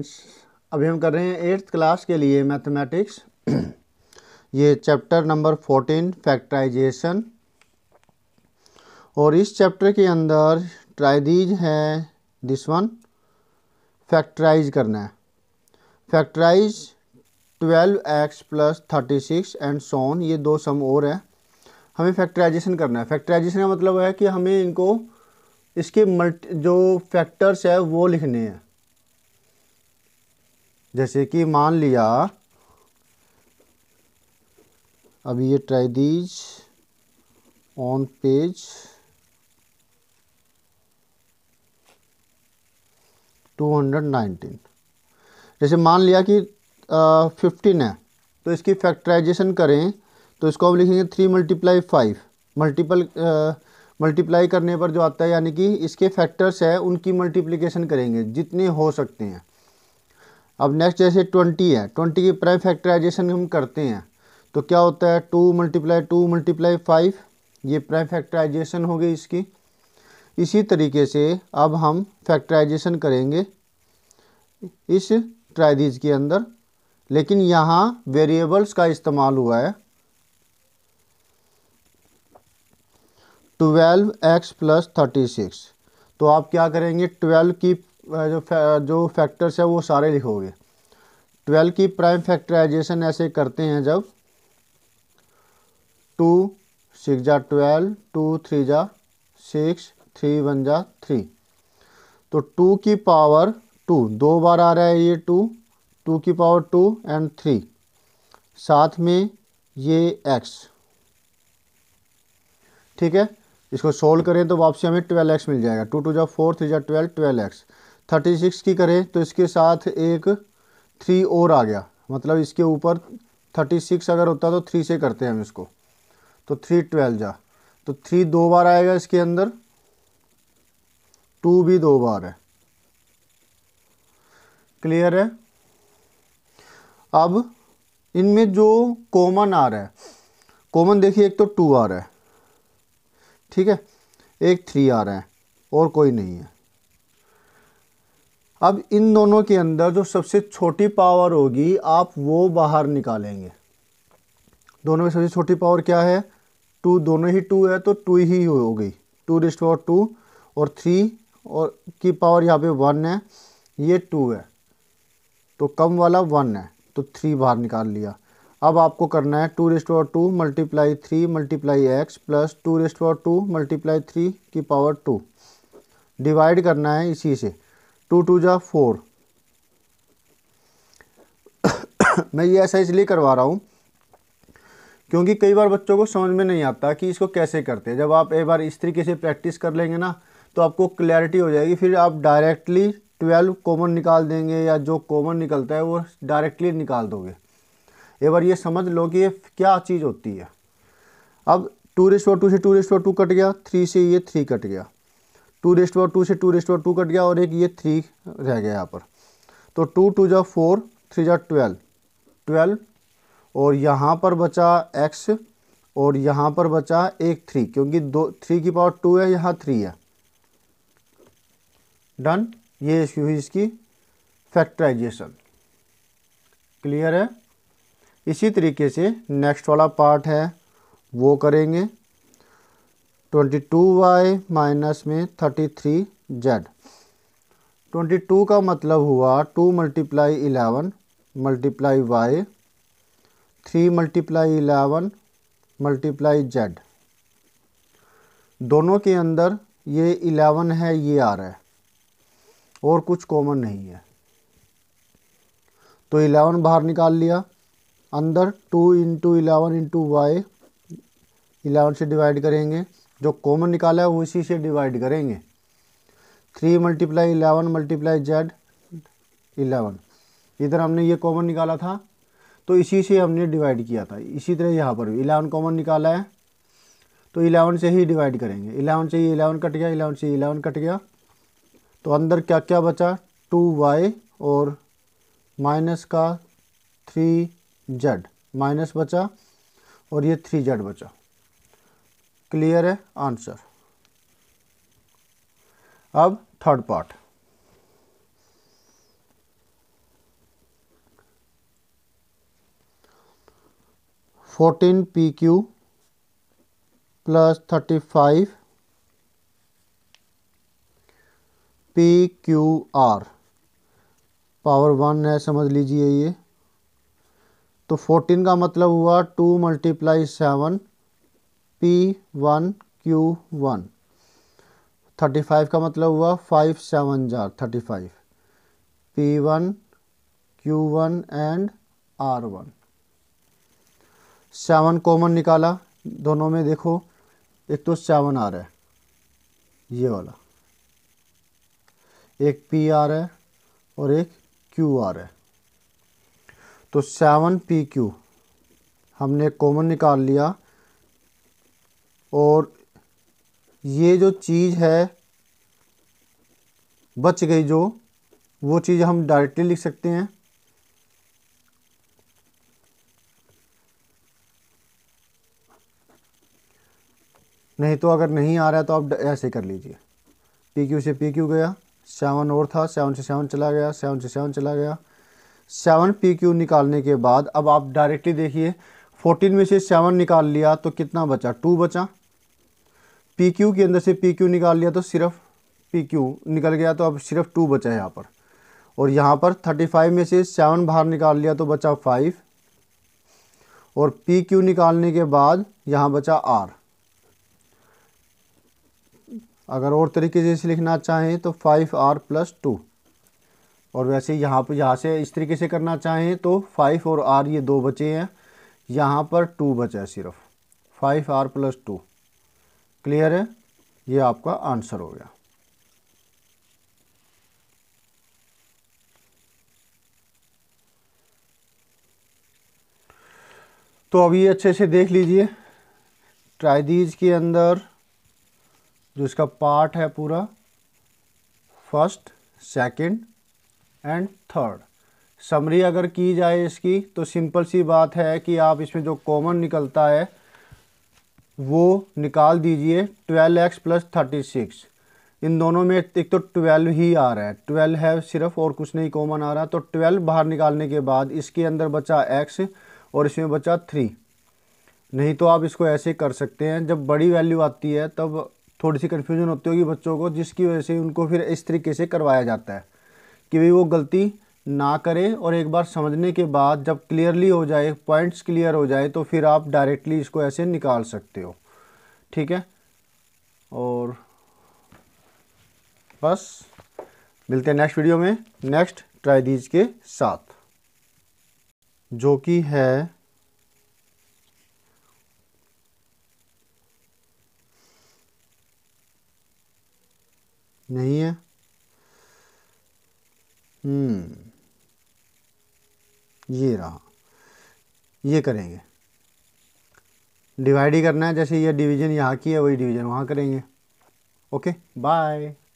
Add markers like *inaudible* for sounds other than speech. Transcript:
अभी हम कर रहे हैं एट्थ क्लास के लिए मैथमेटिक्स ये चैप्टर नंबर फोर्टीन फैक्टराइजेशन और इस चैप्टर के अंदर ट्राइडीज है दिस वन फैक्टराइज करना है factorise twelve x plus thirty six and सोन ये दो सम और है हमें फैक्टराइजेशन करना है फैक्टराइजेशन का मतलब है कि हमें इनको इसके मल्टी जो फैक्टर्स है वो लिखने हैं जैसे कि मान लिया अभी ये try these on page two hundred nineteen जैसे मान लिया कि फिफ्टीन है तो इसकी फैक्टराइजेशन करें तो इसको हम लिखेंगे three multiply five multiple multiply करने पर जो आता है यानी कि इसके फैक्टर्स है उनकी मल्टीप्लिकेशन करेंगे जितने हो सकते हैं अब नेक्स्ट जैसे ट्वेंटी है ट्वेंटी की प्राइम फैक्टराइजेशन हम करते हैं तो क्या होता है two multiply two multiply five ये प्राइम फैक्टराइजेशन हो गई इसकी इसी तरीके से अब हम फैक्टराइजेशन करेंगे इस ट्राइडीज के अंदर लेकिन यहाँ वेरिएबल्स का इस्तेमाल हुआ है twelve x plus thirty six तो आप क्या करेंगे ट्वेल्व की जो जो फैक्टर्स है वो सारे लिखोगे ट्वेल्व की प्राइम फैक्टराइजेशन ऐसे करते हैं जब टू सिक्स जा ट्वेल्व टू थ्री जा सिक्स थ्री वन जा थ्री तो टू की पावर टू दो बार आ रहा है ये टू टू की पावर टू एंड थ्री साथ में ये एक्स ठीक है इसको सोल्व करें तो वापसी हमें ट्वेल्व एक्स मिल जाएगा टू टू जा फोर थ्री जा twelve twelve x thirty six की करें तो इसके साथ एक थ्री और आ गया मतलब इसके ऊपर थर्टी सिक्स अगर होता तो थ्री से करते हैं हम इसको तो थ्री ट्वेल्व जा तो थ्री दो बार आएगा इसके अंदर टू भी दो बार है क्लियर है अब इनमें जो कॉमन आ रहा है कॉमन देखिए एक तो टू आ रहा है ठीक है एक थ्री आ रहा है और कोई नहीं है अब इन दोनों के अंदर जो सबसे छोटी पावर होगी आप वो बाहर निकालेंगे दोनों में सबसे छोटी पावर क्या है टू दोनों ही टू है तो टू ही हो गई टू रिस्ट पावर टू और थ्री और की पावर यहाँ पे वन है ये टू है तो कम वाला वन है तो थ्री बाहर निकाल लिया अब आपको करना है two raised power two multiply three multiply x plus two raised power two multiply three की पावर टू डिवाइड करना है इसी से टू टू जा फोर *coughs* मैं ये ऐसा इसलिए करवा रहा हूँ क्योंकि कई बार बच्चों को समझ में नहीं आता कि इसको कैसे करते हैं जब आप एक बार इस तरीके से प्रैक्टिस कर लेंगे ना तो आपको क्लैरिटी हो जाएगी फिर आप डायरेक्टली ट्वेल्व कॉमन निकाल देंगे या जो कॉमन निकलता है वो डायरेक्टली निकाल दोगे एक बार ये समझ लो कि ये क्या चीज़ होती है अब टू रेस टू से टू रेस टू कट गया थ्री से ये थ्री कट गया टू रेस्ट पावर टू से two raised power two cut गया और एक ये थ्री रह गया यहाँ पर तो टू टू जा फोर थ्री जा ट्वेल्व ट्वेल्व और यहाँ पर बचा एक्स और यहाँ पर बचा एक थ्री क्योंकि दो थ्री की पावर टू है यहाँ थ्री है डन ये इश्यू हुई इसकी फैक्टराइजेशन क्लियर है इसी तरीके से नेक्स्ट वाला पार्ट है वो करेंगे ट्वेंटी टू वाई माइनस में thirty three z twenty two का मतलब हुआ two multiply eleven multiply y three multiply eleven multiply z दोनों के अंदर ये इलेवन है ये आ रहा है और कुछ कॉमन नहीं है तो इलेवन बाहर निकाल लिया अंदर two into eleven into y eleven से डिवाइड करेंगे जो कॉमन निकाला है वो इसी से डिवाइड करेंगे three multiply eleven multiply z eleven इधर हमने ये कॉमन निकाला था तो इसी से हमने डिवाइड किया था इसी तरह यहाँ पर भी इलेवन कॉमन निकाला है तो इलेवन से ही डिवाइड करेंगे इलेवन से ही इलेवन कट गया इलेवन से इलेवन कट गया तो अंदर क्या क्या बचा टू वाई और माइनस का थ्री जेड माइनस बचा और ये थ्री जेड बचा क्लियर है आंसर अब third part fourteen p q plus thirty five p q r power one है समझ लीजिए ये तो फोर्टीन का मतलब हुआ two multiply seven p one q one thirty five का मतलब हुआ फाइव सेवन जार thirty five p one q one and r one seven common निकाला दोनों में देखो एक तो सेवन आ रहा है ये वाला एक पी आ रहा है और एक क्यू आ रहा है तो सेवन पी क्यू हमने कॉमन निकाल लिया और ये जो चीज़ है बच गई जो वो चीज़ हम डायरेक्टली लिख सकते हैं नहीं तो अगर नहीं आ रहा तो आप ऐसे कर लीजिए पी क्यू से पी क्यू गया सेवन और था सेवन से सेवन चला गया सेवन से सेवन चला गया सेवन पी क्यू निकालने के बाद अब आप डायरेक्टली देखिए फोर्टीन में से सेवन निकाल लिया तो कितना बचा टू बचा पी क्यू के अंदर से पी क्यू निकाल लिया तो सिर्फ पी क्यू निकल गया तो अब सिर्फ टू बचा है यहाँ पर और यहाँ पर थर्टी फाइव में से सेवन बाहर निकाल लिया तो बचा फाइव और पी क्यू निकालने के बाद यहाँ बचा आर अगर और तरीके से इसे लिखना चाहें तो फाइव आर प्लस टू और वैसे यहाँ पर यहाँ से इस तरीके से करना चाहें तो फाइव और आर ये दो बचे हैं यहाँ पर टू बचा है सिर्फ five r plus two clear है ये आपका आंसर हो गया तो अभी अच्छे से देख लीजिए ट्राइडीज के अंदर जो इसका पार्ट है पूरा first second and third summary अगर की जाए इसकी तो सिंपल सी बात है कि आप इसमें जो कॉमन निकलता है वो निकाल दीजिए twelve x plus thirty six इन दोनों में एक तो ट्वेल्व ही आ रहा है ट्वेल्व है सिर्फ और कुछ नहीं कॉमन आ रहा तो ट्वेल्व बाहर निकालने के बाद इसके अंदर बचा एक्स और इसमें बचा थ्री नहीं तो आप इसको ऐसे कर सकते हैं जब बड़ी वैल्यू आती है तब थोड़ी सी कन्फ्यूजन होती होगी बच्चों को जिसकी वजह से उनको फिर इस तरीके से करवाया जाता है कि भाई वो गलती ना करें और एक बार समझने के बाद जब क्लियरली हो जाए पॉइंट्स क्लियर हो जाए तो फिर आप डायरेक्टली इसको ऐसे निकाल सकते हो ठीक है और बस मिलते हैं नेक्स्ट वीडियो में नेक्स्ट ट्राई दीज के साथ जो कि है नहीं है हम्म ये रहा ये करेंगे डिवाइड ही करना है जैसे ये डिवीज़न यहाँ की है वही डिवीज़न वहाँ करेंगे ओके बाय